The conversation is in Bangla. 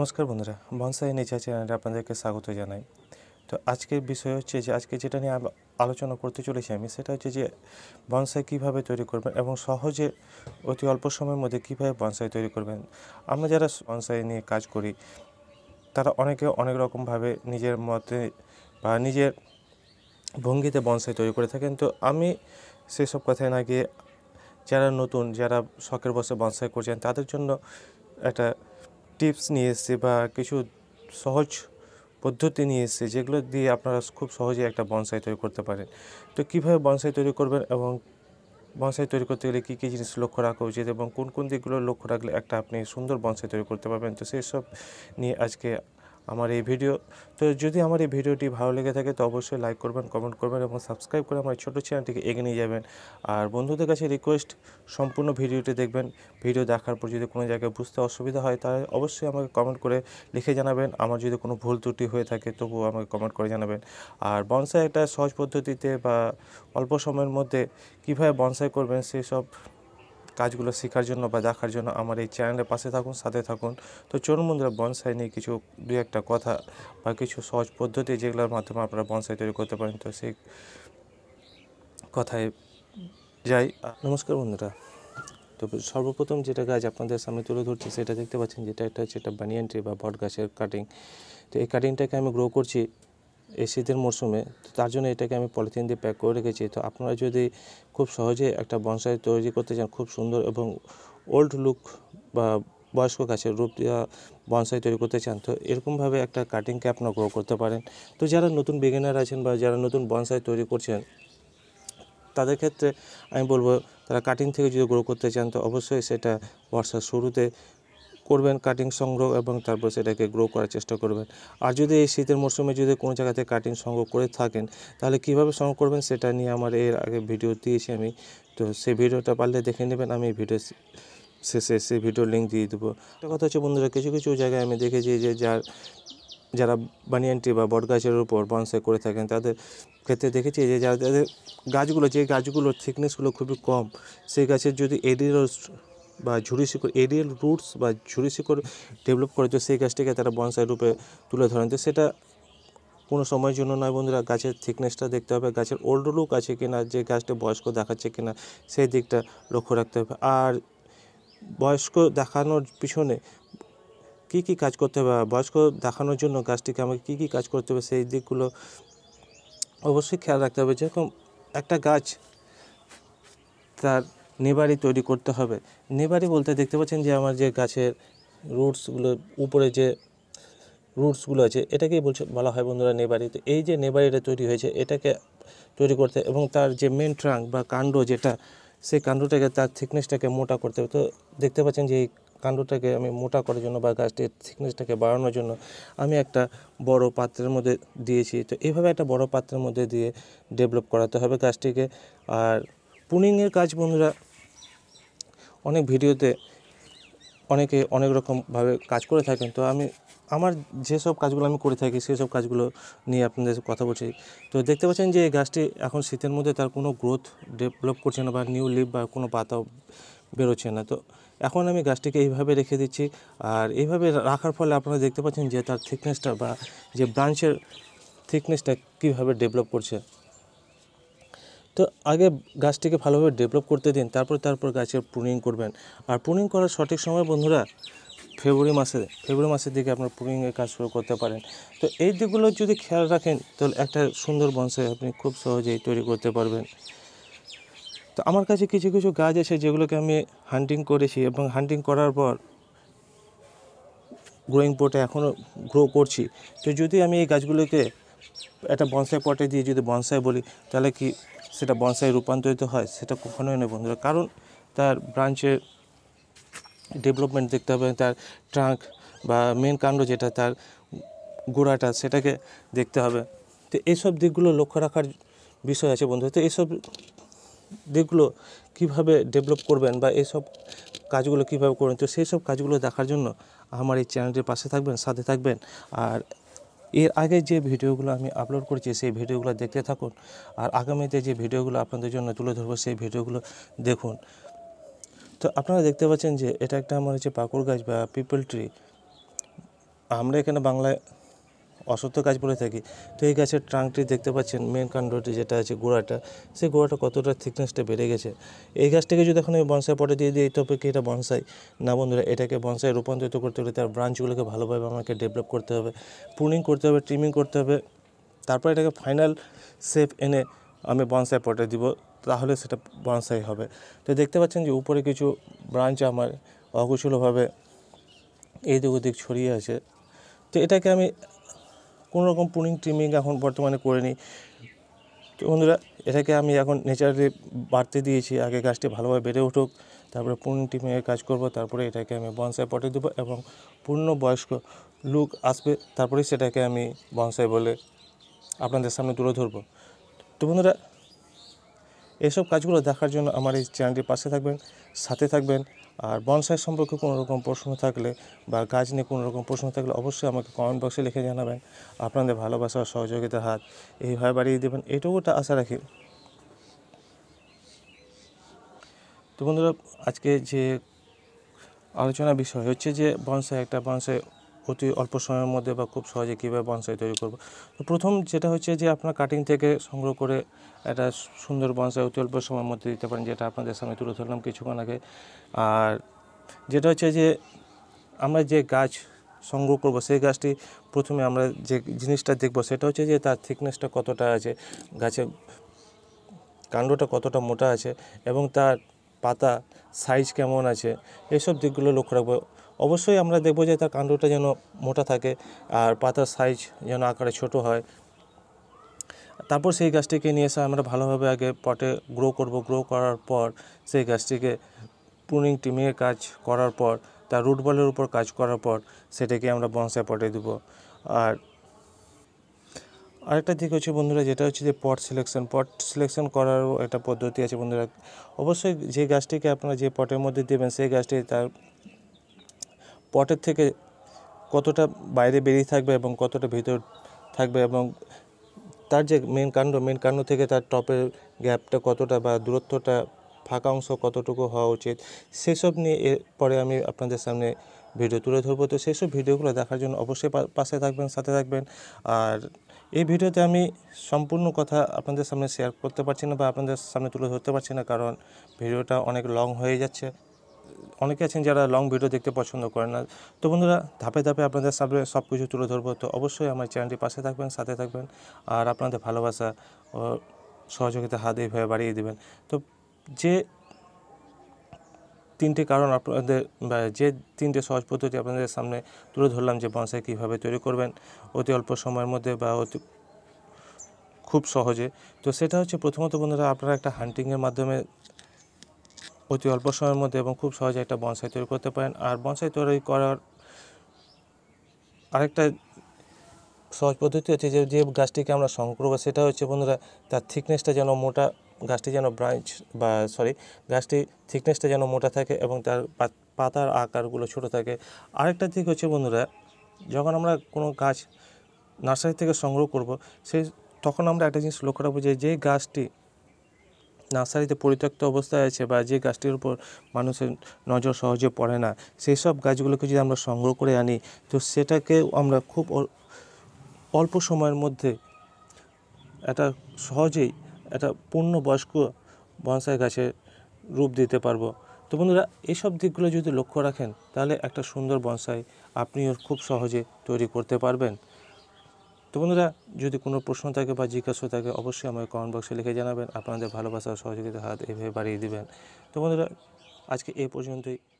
নমস্কার বন্ধুরা বনসাই নেচার চ্যানেলে আপনাদেরকে স্বাগত জানাই তো আজকের বিষয় হচ্ছে যে আজকে যেটা নিয়ে আলোচনা করতে চলেছি আমি সেটা হচ্ছে যে বনসাই কীভাবে তৈরি করবেন এবং সহজে অতি অল্প সময়ের মধ্যে কীভাবে বনসাই তৈরি করবেন আমরা যারা বনসাই নিয়ে কাজ করি তারা অনেকে অনেক রকমভাবে নিজের মতে বা নিজের ভঙ্গিতে বনসাই তৈরি করে থাকেন তো আমি সেসব কথায় না গিয়ে যারা নতুন যারা শখের বসে বনসাই করছেন তাদের জন্য একটা টিপস নিয়ে এসছে বা কিছু সহজ পদ্ধতি নিয়ে এসছে যেগুলো দিয়ে আপনারা খুব সহজে একটা বনসাই তৈরি করতে পারেন তো কীভাবে বনসাই তৈরি করবেন এবং বনসাই তৈরি করতে গেলে কী কী জিনিস লক্ষ্য রাখা উচিত এবং কোন কোন দিকগুলো লক্ষ্য রাখলে একটা আপনি সুন্দর বনসাই তৈরি করতে পারবেন তো সেই সব নিয়ে আজকে আমার এই ভিডিও তো যদি আমার এই ভিডিওটি ভালো লেগে থাকে তো অবশ্যই লাইক করবেন কমেন্ট করবেন এবং সাবস্ক্রাইব করে আমার ছোটো চ্যানেলটিকে এগিয়ে নিয়ে যাবেন আর বন্ধুদের কাছে রিকোয়েস্ট সম্পূর্ণ ভিডিওটি দেখবেন ভিডিও দেখার পর যদি কোনো জায়গায় বুঝতে অসুবিধা হয় তাহলে অবশ্যই আমাকে কমেন্ট করে লিখে জানাবেন আমার যদি কোনো ভুল ত্রুটি হয়ে থাকে তবুও আমাকে কমেন্ট করে জানাবেন আর বনসাই একটা সহজ পদ্ধতিতে বা অল্প সময়ের মধ্যে কীভাবে বনসাই করবেন সেই সব কাজগুলো শেখার জন্য বা দেখার জন্য আমার এই চ্যানেলের পাশে থাকুন সাথে থাকুন তো চলুন বন্ধুরা বনসাই নিয়ে কিছু দু একটা কথা বা কিছু সহজ পদ্ধতি যেগুলোর মাধ্যমে আপনারা বনসাই তৈরি করতে পারেন তো সেই কথায় যাই নমস্কার বন্ধুরা তো সর্বপ্রথম যেটা গাছ আপনাদের সামনে তুলে ধরছি সেটা দেখতে পাচ্ছেন যেটা একটা হচ্ছে একটা বানিয়ান ট্রি বা বট গাছের কাটিং তো এই কাটিংটাকে আমি গ্রো করছি এই শীতের মরশুমে তার জন্য এটাকে আমি পলিথিন দিয়ে প্যাক করে রেখেছি তো আপনারা যদি খুব সহজে একটা বনসাই তৈরি করতে চান খুব সুন্দর এবং ওল্ড লুক বা বয়স্ক গাছের রূপ দেওয়া বনসাই তৈরি করতে চান তো এরকমভাবে একটা কাটিংকে আপনারা গ্রো করতে পারেন তো যারা নতুন বিগিনার আছেন বা যারা নতুন বনসাই তৈরি করছেন তাদের ক্ষেত্রে আমি বলবো তারা কাটিং থেকে যদি গ্রো করতে চান তো অবশ্যই সেটা বর্ষার শুরুতে করবেন কাটিং সংগ্রহ এবং তারপর সেটাকে গ্রো করার চেষ্টা করবেন আর যদি এই শীতের মরশুমে যদি কোনো জায়গাতে কাটিং সংগ্রহ করে থাকেন তাহলে কিভাবে সংগ্রহ করবেন সেটা নিয়ে আমার এর আগে ভিডিও দিয়েছি আমি তো সেই ভিডিওটা পারলে দেখে নেবেন আমি ভিডিও শেষে সে ভিডিও লিঙ্ক দিয়ে দেবো একটা কথা হচ্ছে বন্ধুরা কিছু কিছু জায়গায় আমি দেখেছি যে যার যারা বানিয়ানটি বা বট গাছের উপর বনসাই করে থাকেন তাদের ক্ষেত্রে দেখেছি যে যাদের গাছগুলো যে গাছগুলোর থিকনেসগুলো খুবই কম সেই গাছের যদি এডিরোস বা ঝুড়ি শিকড় এরিয়াল রুটস বা ঝুড়ি শিকড় ডেভেলপ করে যে সেই গাছটিকে তারা বনসাই রূপে তুলে ধরেন তো সেটা কোনো সময়ের জন্য নয় বন্ধুরা গাছের থিকনেসটা দেখতে হবে গাছের ওল্ড লুক আছে কিনা যে গাছটা বয়স্ক দেখাচ্ছে কিনা সেই দিকটা লক্ষ্য রাখতে হবে আর বয়স্ক দেখানোর পিছনে কি কি কাজ করতে হবে বয়স্ক দেখানোর জন্য গাছটিকে আমাকে কি কি কাজ করতে হবে সেই দিকগুলো অবশ্যই খেয়াল রাখতে হবে যেরকম একটা গাছ তার নেবারি তৈরি করতে হবে নেবারি বলতে দেখতে পাচ্ছেন যে আমার যে গাছের রুটসগুলো উপরে যে রুটসগুলো আছে এটাকেই বলছে বলা হয় বন্ধুরা নেবারি তো এই যে নেবারিটা তৈরি হয়েছে এটাকে তৈরি করতে এবং তার যে মেন ট্রাঙ্ক বা কাণ্ড যেটা সেই কাণ্ডটাকে তার থিকনেসটাকে মোটা করতে হবে তো দেখতে পাচ্ছেন যে এই কাণ্ডটাকে আমি মোটা করার জন্য বা গাছটির থিকনেসটাকে বাড়ানোর জন্য আমি একটা বড় পাত্রের মধ্যে দিয়েছি তো এইভাবে একটা বড় পাত্রের মধ্যে দিয়ে ডেভেলপ করাতে হবে গাছটিকে আর পুনিংয়ের কাজ বন্ধুরা অনেক ভিডিওতে অনেকে অনেক রকমভাবে কাজ করে থাকেন তো আমি আমার যেসব কাজগুলো আমি করে থাকি সেসব কাজগুলো নিয়ে আপনাদের কথা বলছি তো দেখতে পাচ্ছেন যে এই গাছটি এখন শীতের মধ্যে তার কোনো গ্রোথ ডেভেলপ করছে না বা নিউ লিভ বা কোনো পাতা বেরোচ্ছে না তো এখন আমি গাছটিকে এইভাবে রেখে দিচ্ছি আর এইভাবে রাখার ফলে আপনারা দেখতে পাচ্ছেন যে তার থিকনেসটা বা যে ব্রাঞ্চের থিকনেসটা কীভাবে ডেভেলপ করছে তো আগে গাছটিকে ভালোভাবে ডেভেলপ করতে দিন তারপর তারপর গাছের প্রুনিং করবেন আর প্রুনিং করার সঠিক সময় বন্ধুরা ফেব্রুয়ারি মাসে ফেব্রুয়ারি মাসের দিকে আপনার প্রুনিংয়ের কাজ শুরু করতে পারেন তো এই দিকগুলো যদি খেয়াল রাখেন তাহলে একটা সুন্দর বংশে আপনি খুব সহজেই তৈরি করতে পারবেন তো আমার কাছে কিছু কিছু গাছ আছে যেগুলোকে আমি হান্টিং করেছি এবং হান্টিং করার পর গ্রোয়িং পটে এখনও গ্রো করছি তো যদি আমি এই গাছগুলোকে একটা বনসাই পটে দিয়ে যদি বনসাই বলি তাহলে কি সেটা বনসাই রূপান্তরিত হয় সেটা কখনোই নয় বন্ধুরা কারণ তার ব্রাঞ্চের ডেভেলপমেন্ট দেখতে হবে তার ট্রাঙ্ক বা মেন কাণ্ড যেটা তার গোড়াটা সেটাকে দেখতে হবে তো এইসব দিকগুলো লক্ষ্য রাখার বিষয় আছে বন্ধু তো এইসব দিকগুলো কিভাবে ডেভেলপ করবেন বা এইসব কাজগুলো কিভাবে করবেন তো সেই সব কাজগুলো দেখার জন্য আমার এই চ্যানেলটির পাশে থাকবেন সাথে থাকবেন আর এর আগে যে ভিডিওগুলো আমি আপলোড করেছি সেই ভিডিওগুলো দেখতে থাকুন আর আগামীতে যে ভিডিওগুলো আপনাদের জন্য তুলে ধরবো সেই ভিডিওগুলো দেখুন তো আপনারা দেখতে পাচ্ছেন যে এটা একটা আমার মানে হচ্ছে পাকুড় গাছ বা পিপল ট্রি আমরা এখানে বাংলায় অসত্য কাজ বলে থাকি তো এই গাছের ট্রাঙ্কটি দেখতে পাচ্ছেন মেন কাণ্ডটি যেটা আছে গোড়াটা সেই গোড়াটা কতটা থিকনেসটা বেড়ে গেছে এই গাছটাকে যদি এখন আমি বনসাই পটে দিয়ে দিই তবে কি এটা বনসাই না বন্ধুরা এটাকে বনসাই রূপান্তরিত করতে হলে তার ব্রাঞ্চগুলোকে ভালোভাবে আমাকে ডেভেলপ করতে হবে পুনিং করতে হবে ট্রিমিং করতে হবে তারপর এটাকে ফাইনাল শেপ এনে আমি বনসাই পটে দিব তাহলে সেটা বনসাই হবে তো দেখতে পাচ্ছেন যে উপরে কিছু ব্রাঞ্চ আমার অকুশলভাবে দিক ওদিক ছড়িয়ে আছে তো এটাকে আমি কোনো রকম পুনিং ট্রিমিং এখন বর্তমানে করিনি তো বন্ধুরা এটাকে আমি এখন নেচারালি বাড়তে দিয়েছি আগে গাছটি ভালোভাবে বেড়ে উঠুক তারপরে পুনিং ট্রিমিংয়ের কাজ করব তারপরে এটাকে আমি বনসাই পটে দেবো এবং পূর্ণ বয়স্ক লুক আসবে তারপরেই সেটাকে আমি বনসাই বলে আপনাদের সামনে তুলে ধরবো তো বন্ধুরা এসব কাজগুলো দেখার জন্য আমার এই চ্যানেলটির পাশে থাকবেন সাথে থাকবেন আর বনসাই সম্পর্কে কোনো রকম প্রশ্ন থাকলে বা গাছ নিয়ে কোনো রকম প্রশ্ন থাকলে অবশ্যই আমাকে কমেন্ট বক্সে লিখে জানাবেন আপনাদের ভালোবাসা সহযোগিতার হাত এইভাবে বাড়িয়ে দেবেন এটুকুটা আশা রাখি তো বন্ধুরা আজকে যে আলোচনা বিষয় হচ্ছে যে বনসাই একটা বনসাই অতি অল্প সময়ের মধ্যে বা খুব সহজে কীভাবে বনসাই তৈরি করব তো প্রথম যেটা হচ্ছে যে আপনার কাটিং থেকে সংগ্রহ করে একটা সুন্দর বনসাই অতি অল্প সময়ের মধ্যে দিতে পারেন যেটা আপনাদের সামনে তুলে ধরলাম কিছুক্ষণ আগে আর যেটা হচ্ছে যে আমরা যে গাছ সংগ্রহ করব সেই গাছটি প্রথমে আমরা যে জিনিসটা দেখব সেটা হচ্ছে যে তার থিকনেসটা কতটা আছে গাছে কাণ্ডটা কতটা মোটা আছে এবং তার পাতা সাইজ কেমন আছে এসব দিকগুলো লক্ষ্য রাখবো অবশ্যই আমরা দেখবো যে তার কাণ্ডটা যেন মোটা থাকে আর পাতার সাইজ যেন আকারে ছোট হয় তারপর সেই গাছটিকে নিয়ে এসে আমরা ভালোভাবে আগে পটে গ্রো করব গ্রো করার পর সেই গাছটিকে প্রুনিং টিমের কাজ করার পর তার রুট বলের উপর কাজ করার পর সেটাকে আমরা বংশে পটে দেব আর আরেকটা দিক হচ্ছে বন্ধুরা যেটা হচ্ছে যে পট সিলেকশন পট সিলেকশন করারও একটা পদ্ধতি আছে বন্ধুরা অবশ্যই যে গাছটিকে আপনারা যে পটের মধ্যে দেবেন সেই গাছটি তার পটের থেকে কতটা বাইরে বেরিয়ে থাকবে এবং কতটা ভিতর থাকবে এবং তার যে মেন কাণ্ড মেন কাণ্ড থেকে তার টপের গ্যাপটা কতটা বা দূরত্বটা ফাঁকা অংশ কতটুকু হওয়া উচিত সেসব নিয়ে এরপরে আমি আপনাদের সামনে ভিডিও তুলে ধরবো তো সেই সব ভিডিওগুলো দেখার জন্য অবশ্যই পাশে থাকবেন সাথে থাকবেন আর এই ভিডিওতে আমি সম্পূর্ণ কথা আপনাদের সামনে শেয়ার করতে পারছি না বা আপনাদের সামনে তুলে ধরতে পারছি না কারণ ভিডিওটা অনেক লং হয়ে যাচ্ছে অনেকে আছেন যারা লং ভিডিও দেখতে পছন্দ করেন না তো বন্ধুরা ধাপে ধাপে আপনাদের সামনে সব কিছু তুলে ধরবো তো অবশ্যই আমার চ্যানেলটি পাশে থাকবেন সাথে থাকবেন আর আপনাদের ভালোবাসা ও সহযোগিতা হাত এইভাবে বাড়িয়ে দেবেন তো যে তিনটে কারণ আপনাদের যে তিনটে সহজ পদ্ধতি আপনাদের সামনে তুলে ধরলাম যে বনসাই কীভাবে তৈরি করবেন অতি অল্প সময়ের মধ্যে বা অতি খুব সহজে তো সেটা হচ্ছে প্রথমত বন্ধুরা আপনারা একটা হান্টিংয়ের মাধ্যমে অতি অল্প সময়ের মধ্যে এবং খুব সহজে একটা বনসাই তৈরি করতে পারেন আর বনসাই তৈরি করার আরেকটা সহজ পদ্ধতি হচ্ছে যে যে গাছটিকে আমরা সংগ্রহ করবো সেটা হচ্ছে বন্ধুরা তার থিকনেসটা যেন মোটা গাছটি যেন ব্রাঞ্চ বা সরি গাছটি থিকনেসটা যেন মোটা থাকে এবং তার পাতার আকারগুলো ছোট থাকে আরেকটা দিক হচ্ছে বন্ধুরা যখন আমরা কোনো গাছ নার্সারি থেকে সংগ্রহ করব সেই তখন আমরা একটা জিনিস লক্ষ্য রাখবো যে যেই গাছটি নার্সারিতে পরিত্যক্ত অবস্থায় আছে বা যে গাছটির উপর মানুষের নজর সহজে পড়ে না সেই সব গাছগুলোকে যদি আমরা সংগ্রহ করে আনি তো সেটাকে আমরা খুব অল্প সময়ের মধ্যে একটা সহজেই একটা পূর্ণবয়স্ক বনসাই গাছের রূপ দিতে পারবো তো বন্ধুরা এইসব দিকগুলো যদি লক্ষ্য রাখেন তাহলে একটা সুন্দর বনসাই আপনিও খুব সহজে তৈরি করতে পারবেন তো বন্ধুরা যদি কোনো প্রশ্ন থাকে বা জিজ্ঞাসা থাকে অবশ্যই আমাকে কমেন্ট বক্সে লিখে জানাবেন আপনাদের ভালোবাসা সহযোগিতা হাত এভাবে বাড়িয়ে দেবেন তো বন্ধুরা আজকে এ পর্যন্তই